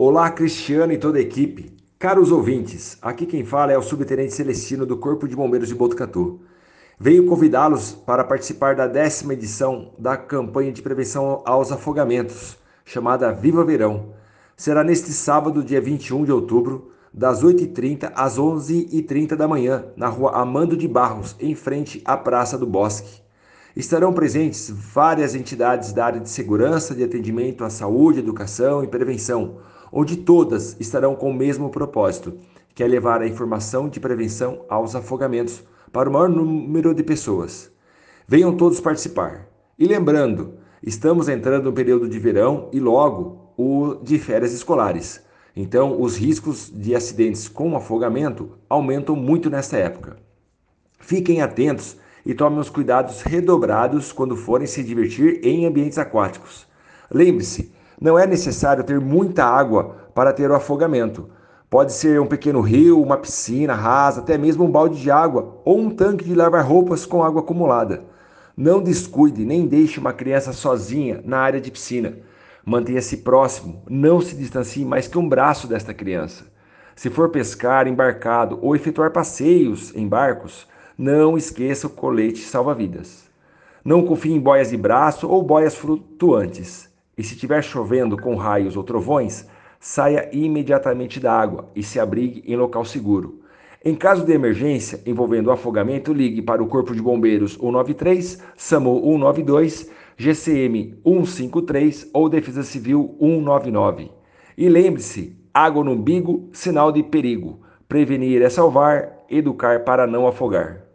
Olá, Cristiano e toda a equipe. Caros ouvintes, aqui quem fala é o Subtenente Celestino do Corpo de Bombeiros de Botucatu. Venho convidá-los para participar da décima edição da campanha de prevenção aos afogamentos, chamada Viva Verão. Será neste sábado, dia 21 de outubro, das 8h30 às 11h30 da manhã, na rua Amando de Barros, em frente à Praça do Bosque. Estarão presentes várias entidades da área de segurança, de atendimento à saúde, educação e prevenção, ou de todas estarão com o mesmo propósito, que é levar a informação de prevenção aos afogamentos para o maior número de pessoas. Venham todos participar. E lembrando, estamos entrando no período de verão e logo o de férias escolares. Então, os riscos de acidentes com afogamento aumentam muito nesta época. Fiquem atentos e tomem os cuidados redobrados quando forem se divertir em ambientes aquáticos. Lembre-se, não é necessário ter muita água para ter o afogamento. Pode ser um pequeno rio, uma piscina rasa, até mesmo um balde de água ou um tanque de lavar roupas com água acumulada. Não descuide nem deixe uma criança sozinha na área de piscina. Mantenha-se próximo, não se distancie mais que um braço desta criança. Se for pescar embarcado ou efetuar passeios em barcos, não esqueça o colete salva-vidas. Não confie em boias de braço ou boias flutuantes e se estiver chovendo com raios ou trovões, saia imediatamente da água e se abrigue em local seguro. Em caso de emergência envolvendo afogamento, ligue para o Corpo de Bombeiros 193, SAMU 192, GCM 153 ou Defesa Civil 199. E lembre-se: água no umbigo, sinal de perigo. Prevenir é salvar, educar para não afogar.